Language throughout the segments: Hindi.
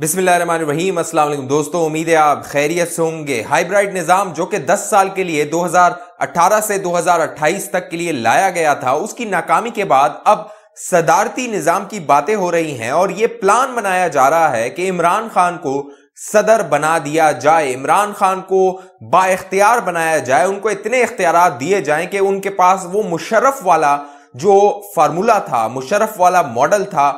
बिस्मिल्लाम अस्सलाम दोस्तों उम्मीद है आप खैरियत से होंगे हाइब्राइड निज़ाम जो कि 10 साल के लिए 2018 से 2028 तक के लिए लाया गया था उसकी नाकामी के बाद अब सदारती निज़ाम की बातें हो रही हैं और ये प्लान बनाया जा रहा है कि इमरान खान को सदर बना दिया जाए इमरान खान को बाख्तियार बनाया जाए उनको इतने इख्तियार दिए जाए कि उनके पास वो मुशरफ वाला जो फार्मूला था मुशरफ वाला मॉडल था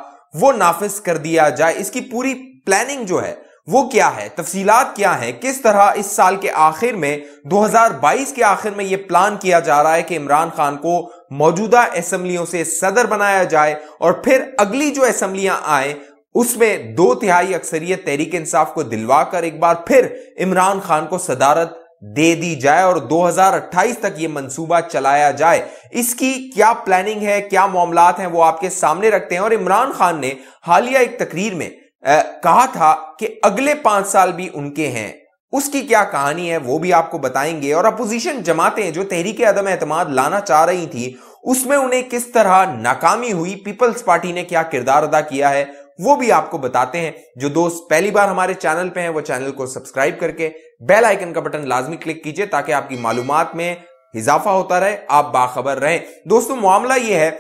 वो नाफिज कर दिया जाए इसकी पूरी प्लानिंग जो है वो क्या है तफसीलात क्या है किस तरह इस साल के आखिर में 2022 के आखिर में यह प्लान किया जा रहा है कि इमरान खान को मौजूदा असम्बलियों से सदर बनाया जाए और फिर अगली जो असम्बलियां आए उसमें दो तिहाई अक्सरियत तहरीक इंसाफ को दिलवाकर एक बार फिर इमरान खान को सदारत दे दी जाए और 2028 तक यह मंसूबा चलाया जाए इसकी क्या प्लानिंग है क्या मामला हैं वो आपके सामने रखते हैं और इमरान खान ने हालिया एक तकरीर में कहा था कि अगले पांच साल भी उनके हैं उसकी क्या कहानी है वो भी आपको बताएंगे और अपोजिशन जमातें जो तहरीक अदम एतमाद लाना चाह रही थी उसमें उन्हें किस तरह नाकामी हुई पीपल्स पार्टी ने क्या किरदार अदा किया है वो भी आपको बताते हैं जो दोस्त पहली बार हमारे चैनल पे हैं वो चैनल को सब्सक्राइब करके बेल आइकन का बटन लाजमी क्लिक कीजिए ताकि आपकी मालूमात में इजाफा होता रहे आप बाखबर रहें दोस्तों मामला यह है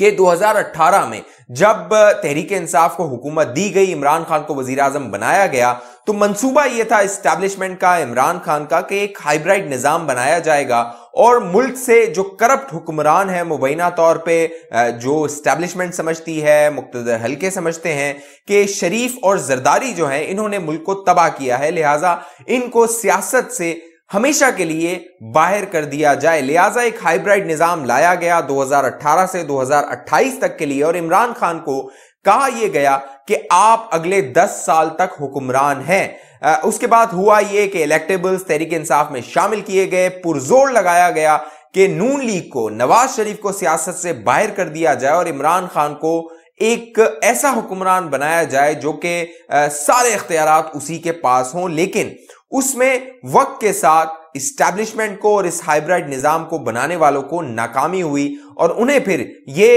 के 2018 में जब तहरीक इंसाफ को हुकूमत दी गई इमरान खान को वजीर आजम बनाया गया तो मंसूबा यह था इस्टेब्लिशमेंट का इमरान खान का कि एक हाइब्राइड निज़ाम बनाया जाएगा और मुल्क से जो करप्ट हुक्मरान है मुबैना तौर पे जो इस्टेब्लिशमेंट समझती है मुख्तर हल्के समझते हैं कि शरीफ और जरदारी जो है इन्होंने मुल्क को तबाह किया है लिहाजा इनको सियासत से हमेशा के लिए बाहर कर दिया जाए लिहाजा एक हाइब्रिड निज़ाम लाया गया 2018 से 2028 तक के लिए और इमरान खान को कहा यह गया कि आप अगले 10 साल तक हुक्मरान हैं उसके बाद हुआ यह कि इलेक्टेबल्स तहरीक इंसाफ में शामिल किए गए पुरजोर लगाया गया कि नून लीग को नवाज शरीफ को सियासत से बाहर कर दिया जाए और इमरान खान को एक ऐसा हुक्मरान बनाया जाए जो कि सारे इख्तियार उसी के पास हों लेकिन उसमें वक्त के साथ इस्टेब्लिशमेंट को और इस हाइब्रिड निज़ाम को बनाने वालों को नाकामी हुई और उन्हें फिर ये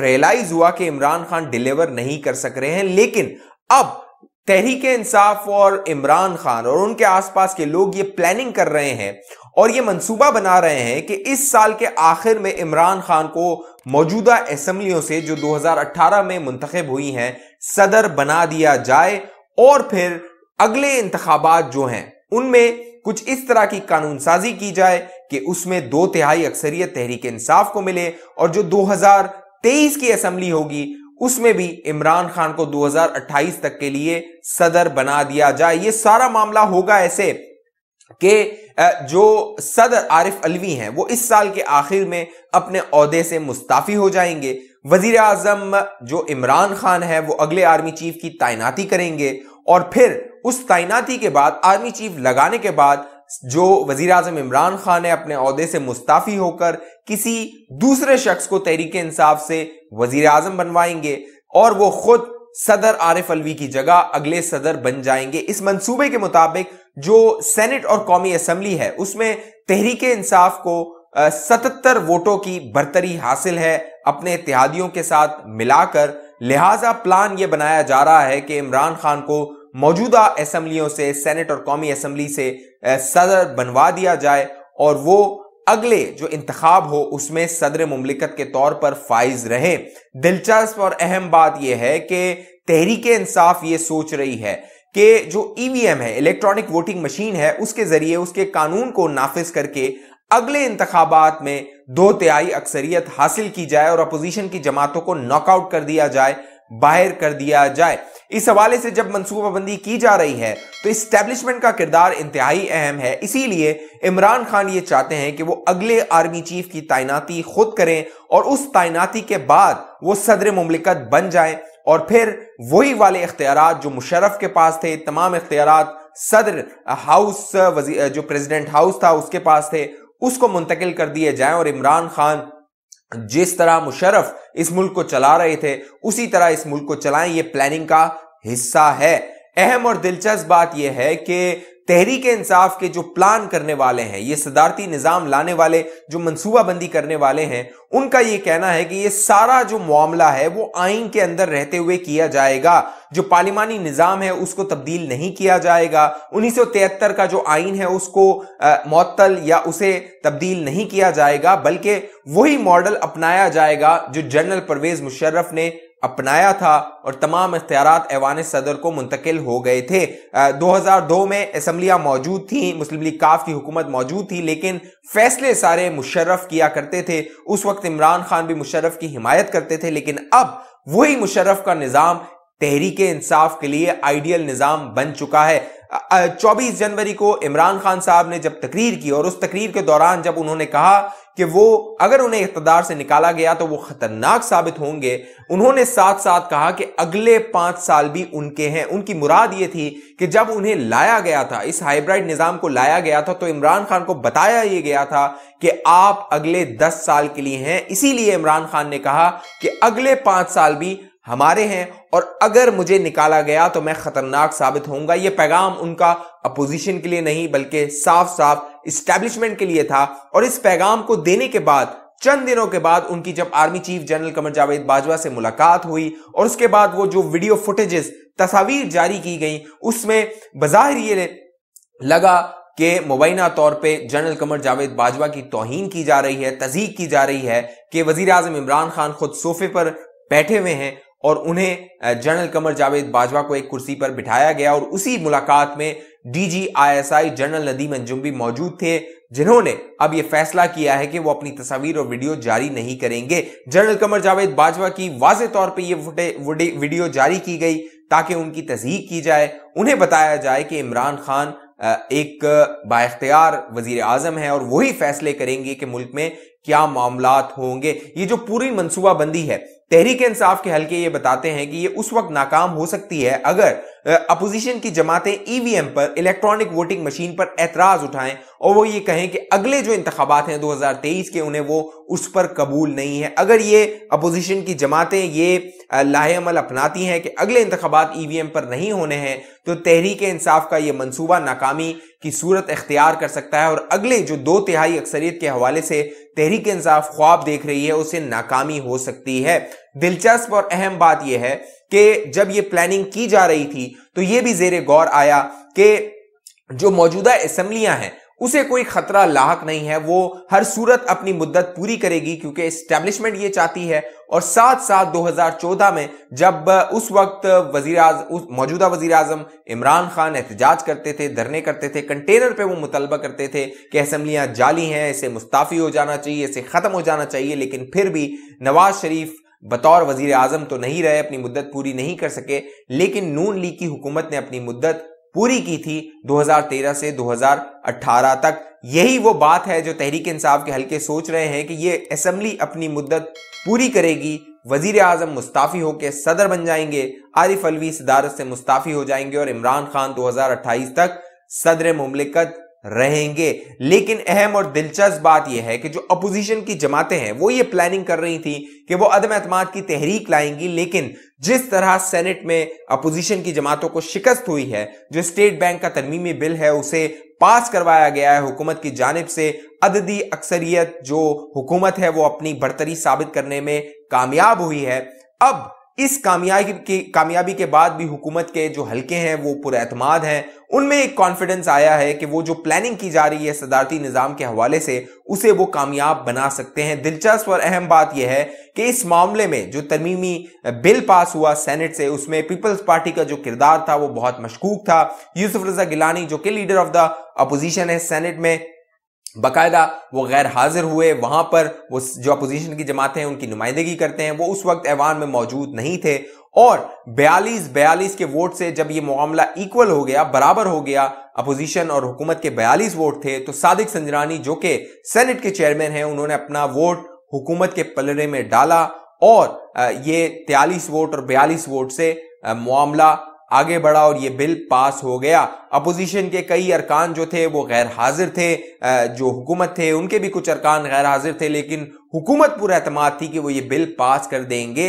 रियलाइज हुआ कि इमरान खान डिलीवर नहीं कर सक रहे हैं लेकिन अब तहरीक इंसाफ और इमरान खान और उनके आसपास के लोग ये प्लानिंग कर रहे हैं और ये मंसूबा बना रहे हैं कि इस साल के आखिर में इमरान खान को मौजूदा असम्बलियों से जो 2018 में मुंतखब हुई हैं सदर बना दिया जाए और फिर अगले इंतबात जो हैं उनमें कुछ इस तरह की कानून साजी की जाए कि उसमें दो तिहाई अक्सरियत तहरीक इंसाफ को मिले और जो 2023 की असम्बली होगी उसमें भी इमरान खान को 2028 तक के लिए सदर बना दिया जाए ये सारा मामला होगा ऐसे कि जो सदर आरिफ अलवी हैं वो इस साल के आखिर में अपने अहदे से मुस्ताफी हो जाएंगे वजीर आजम जो इमरान खान है वो अगले आर्मी चीफ की तैनाती करेंगे और फिर उस तैनाती के बाद आर्मी चीफ लगाने के बाद जो वजीर अजम इमरान खान है अपने अहदे से मुस्ताफी होकर किसी दूसरे शख्स को तहरीक इंसाफ से वजीर आजम बनवाएंगे और वो खुद सदर आरिफ अलवी की जगह अगले सदर बन जाएंगे इस मंसूबे के मुताबिक जो सेनेट और कौमी असम्बली है उसमें तहरीक इंसाफ को सतहत्तर वोटों की बरतरी हासिल है अपने इतिहादियों के साथ मिलाकर लिहाजा प्लान ये बनाया जा रहा है कि इमरान खान को मौजूदा असम्बलियों से सेनेट और कौमी असम्बली से सदर बनवा दिया जाए और वो अगले जो इंतखब हो उसमें सदर ममलिकत के तौर पर फाइज रहे दिलचस्प और अहम बात यह है कि तहरीक इंसाफ ये सोच रही है कि जो ईवीएम e है इलेक्ट्रॉनिक वोटिंग मशीन है उसके जरिए उसके कानून को नाफिज करके अगले इंतबात में दो तिहाई अक्सरियत हासिल की जाए और अपोजिशन की जमातों को नॉकआउट कर दिया जाए बाहर कर दिया जाए इस हवाले से जब मनसूबाबंदी की जा रही है तो इस्टेब्लिशमेंट का किरदार इंतहाई अहम है इसीलिए इमरान खान ये चाहते हैं कि वो अगले आर्मी चीफ की तैनाती खुद करें और उस तैनाती के बाद वो सदर ममलिकत बन जाए और फिर वही वाले इख्तियार जो मुशरफ के पास थे तमाम इख्तियार सदर हाउस जो प्रेसिडेंट हाउस था उसके पास थे उसको मुंतकिल कर दिए जाए और इमरान खान जिस तरह मुशरफ इस मुल्क को चला रहे थे उसी तरह इस मुल्क को चलाएं ये प्लानिंग का हिस्सा है अहम और दिलचस्प बात यह है कि तहरीक इंसाफ के जो प्लान करने वाले हैं ये सदारती निज़ाम लाने वाले जो मनसूबाबंदी करने वाले हैं उनका ये कहना है कि ये सारा जो मामला है वो आइन के अंदर रहते हुए किया जाएगा जो पार्लिमानी निज़ाम है उसको तब्दील नहीं किया जाएगा उन्नीस का जो आइन है उसको मअतल या उसे तब्दील नहीं किया जाएगा बल्कि वही मॉडल अपनाया जाएगा जो जनरल परवेज मुशर्रफ ने अपनाया था और तमाम इख्तियार ऐवान सदर को मुंतकिल हो गए थे आ, 2002 में असम्बलियाँ मौजूद थी मुस्लिम लीग काफ की हुकूमत मौजूद थी लेकिन फैसले सारे मुशर्रफ किया करते थे उस वक्त इमरान खान भी मुशर्रफ की हिमायत करते थे लेकिन अब वही मुशर्रफ का निज़ाम तहरीक इंसाफ के लिए आइडियल निज़ाम बन चुका है चौबीस जनवरी को इमरान खान साहब ने जब तकरीर की और उस तकरीर के दौरान जब उन्होंने कहा कि वो अगर उन्हें इकतदार से निकाला गया तो वो खतरनाक साबित होंगे उन्होंने साथ साथ कहा कि अगले पांच साल भी उनके हैं उनकी मुराद ये थी कि जब उन्हें लाया गया था इस हाइब्रिड निज़ाम को लाया गया था तो इमरान खान को बताया ये गया था कि आप अगले दस साल के लिए हैं इसीलिए इमरान खान ने कहा कि अगले पांच साल भी हमारे हैं और अगर मुझे निकाला गया तो मैं खतरनाक साबित होऊंगा ये पैगाम उनका अपोजिशन के लिए नहीं बल्कि साफ साफ इस्टेब्लिशमेंट के लिए था और इस पैगाम को देने के बाद चंद दिनों के बाद उनकी जब army chief general Qamar Javed Bajwa से मुलाकात हुई और उसके बाद वो जो वीडियो फुटेजेस तस्वीर जारी की गई उसमें बाजाहिर ये लगा कि मुबैना तौर पे जनरल कमर जावेद बाजवा की तोहिन की जा रही है तजीक की जा रही है कि वजीर आजम इमरान खान खुद सोफे पर बैठे हुए हैं और उन्हें जनरल कमर जावेद बाजवा को एक कुर्सी पर बिठाया गया और उसी मुलाकात में डीजीआईएसआई जनरल नदीम अंजुम भी मौजूद थे जिन्होंने अब यह फैसला किया है कि वो अपनी तस्वीर और वीडियो जारी नहीं करेंगे जनरल कमर जावेद बाजवा की वाजे तौर पर यह वीडियो जारी की गई ताकि उनकी तस्दीक की जाए उन्हें बताया जाए कि इमरान खान एक बाख्तियार वजीर आजम है और वही फैसले करेंगे कि मुल्क में क्या मामला होंगे ये जो पूरी मनसूबाबंदी है तहरीक इंसाफ के हल्के ये बताते हैं कि ये उस वक्त नाकाम हो सकती है अगर अपोजिशन की जमातें ईवीएम e पर इलेक्ट्रॉनिक वोटिंग मशीन पर एतराज उठाएं और वो ये कहें कि अगले जो इंतबात हैं 2023 के उन्हें वो उस पर कबूल नहीं है अगर ये अपोजिशन की जमातें ये लाहेमल अपनाती हैं कि अगले इंतबात ईवीएम e पर नहीं होने हैं तो तहरीक इंसाफ का ये मनसूबा नाकामी की सूरत इख्तियार कर सकता है और अगले जो दो तिहाई अक्सरियत के हवाले से तहरीक इंसाफ ख्वाब देख रही है उसे नाकामी हो सकती है दिलचस्प और अहम बात यह है कि जब ये प्लानिंग की जा रही थी तो ये भी जेर गौर आया कि जो मौजूदा असम्बलियां हैं उसे कोई खतरा लाक नहीं है वो हर सूरत अपनी मुद्दत पूरी करेगी क्योंकि इस्टेब्लिशमेंट ये चाहती है और साथ साथ 2014 में जब उस वक्त वजीर मौजूदा वजीर अजम इमरान खान एहतजाज करते थे धरने करते थे कंटेनर पे वो मुतलबा करते थे कि असम्बलियां जाली हैं इसे मुस्ताफी हो जाना चाहिए इसे ख़त्म हो जाना चाहिए लेकिन फिर भी नवाज शरीफ बतौर वजीर आजम तो नहीं रहे अपनी मुद्दत पूरी नहीं कर सके लेकिन नून लीग की हुकूमत ने अपनी मुद्दत पूरी की थी 2013 से 2018 तक यही वो बात है जो तहरीक इंसाफ के हल्के सोच रहे हैं कि ये असम्बली अपनी मुद्दत पूरी करेगी वजीर आजम मुस्ताफी होकर सदर बन जाएंगे आरिफ अलवी सदारत से मुस्ताफी हो जाएंगे और इमरान खान 2028 तक सदर मुमलिकत रहेंगे लेकिन अहम और दिलचस्प बात यह है कि जो अपोजिशन की जमातें हैं वो ये प्लानिंग कर रही थी कि वो अदम अतमाद की तहरीक लाएंगी लेकिन जिस तरह सेनेट में अपोजिशन की जमातों को शिकस्त हुई है जो स्टेट बैंक का तरमीमी बिल है उसे पास करवाया गया है हुकूमत की जानब से अददी अक्सरियत जो हुकूमत है वो अपनी बढ़तरी साबित करने में कामयाब हुई है अब इस कामयाबी की कामयाबी के बाद भी हुकूमत के जो हलके हैं वो पुरमाद हैं उनमें एक कॉन्फिडेंस आया है कि वो जो प्लानिंग की जा रही है सदारती निज़ाम के हवाले से उसे वो कामयाब बना सकते हैं दिलचस्प और अहम बात यह है कि इस मामले में जो तरमीमी बिल पास हुआ सेनेट से उसमें पीपल्स पार्टी का जो किरदार था वो बहुत मशकूक था यूसुफ रजा गिलानी जो कि लीडर ऑफ द अपोजिशन है सेनेट में बाकायदा वो गैर हाजिर हुए वहाँ पर वो जो अपोजिशन की जमातें हैं उनकी नुमाइंदगी करते हैं वो उस वक्त ऐवान में मौजूद नहीं थे और 42 42 के वोट से जब ये मामला इक्वल हो गया बराबर हो गया अपोजिशन और हुकूमत के 42 वोट थे तो सादिक संजरानी जो कि सेनेट के चेयरमैन हैं उन्होंने अपना वोट हुकूमत के पलड़े में डाला और ये 43 वोट और 42 वोट से मामला आगे बढ़ा और ये बिल पास हो गया अपोजिशन के कई अरकान जो थे वो गैर हाजिर थे जो हुकूमत थे उनके भी कुछ अरकान गैर हाजिर थे लेकिन हुकूमत पूरा एतम थी कि वो ये बिल पास कर देंगे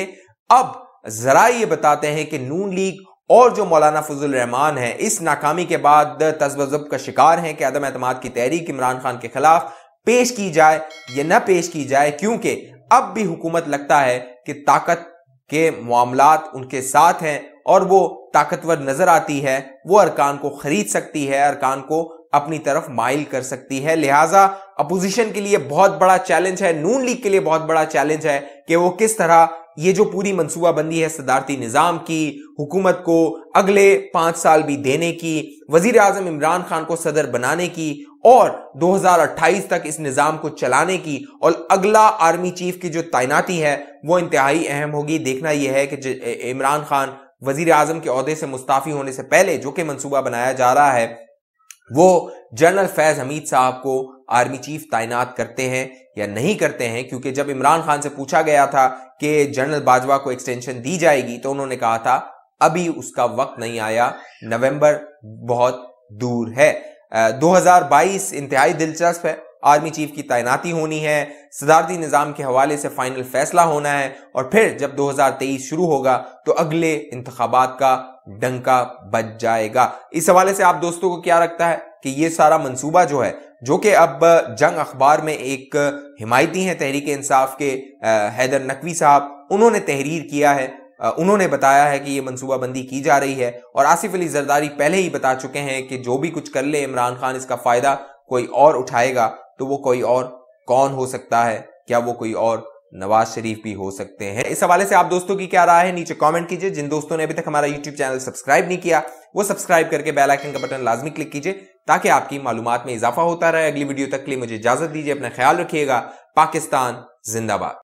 अब जरा ये बताते हैं कि नून लीग और जो मौलाना फजल रहमान है इस नाकामी के बाद तस्वजब का शिकार है कि अदम एतम की तहरीक इमरान खान के खिलाफ पेश की जाए या न पेश की जाए क्योंकि अब भी हुकूमत लगता है कि ताकत के मामला उनके साथ हैं और वो ताकतवर नजर आती है वो अरकान को खरीद सकती है अरकान को अपनी तरफ माइल कर सकती है लिहाजा अपोजिशन के लिए बहुत बड़ा चैलेंज है नून लीग के लिए बहुत बड़ा चैलेंज है कि वो किस तरह ये जो पूरी मनसूबाबंदी है सदारती निज़ाम की हुकूमत को अगले पांच साल भी देने की वजीर अजम इमरान खान को सदर बनाने की और 2028 तक इस निज़ाम को चलाने की और अगला आर्मी चीफ की जो तैनाती है वो इंतहाई अहम होगी देखना यह है कि इमरान खान वजीर आजम के अहदे से मुस्ताफी होने से पहले जो कि मनसूबा बनाया जा रहा है वो जनरल फैज हमीद साहब को आर्मी चीफ तैनात करते हैं या नहीं करते हैं क्योंकि जब इमरान खान से पूछा गया था कि जनरल बाजवा को एक्सटेंशन दी जाएगी तो उन्होंने कहा था अभी उसका वक्त नहीं आया नवंबर बहुत दूर है आ, 2022 इंतहाई दिलचस्प है आर्मी चीफ की तैनाती होनी है सदारती निज़ाम के हवाले से फाइनल फैसला होना है और फिर जब 2023 शुरू होगा तो अगले इंतबात का डंका बच जाएगा इस हवाले से आप दोस्तों को क्या रखता है कि ये सारा मंसूबा जो है जो कि अब जंग अखबार में एक हिमायती हैं तहरीक इंसाफ के हैदर नकवी साहब उन्होंने तहरीर किया है उन्होंने बताया है कि ये मनसूबाबंदी की जा रही है और आसिफ अली जरदारी पहले ही बता चुके हैं कि जो भी कुछ कर ले इमरान खान इसका फायदा कोई और उठाएगा तो वो कोई और कौन हो सकता है क्या वो कोई और नवाज शरीफ भी हो सकते हैं इस हवाले से आप दोस्तों की क्या राय है नीचे कमेंट कीजिए जिन दोस्तों ने अभी तक हमारा यूट्यूब चैनल सब्सक्राइब नहीं किया वो सब्सक्राइब करके बेल आइकन का बटन लाजमी क्लिक कीजिए ताकि आपकी मालूमात में इजाफा होता रहे अगली वीडियो तक के लिए मुझे इजाजत दीजिए अपना ख्याल रखिएगा पाकिस्तान जिंदाबाद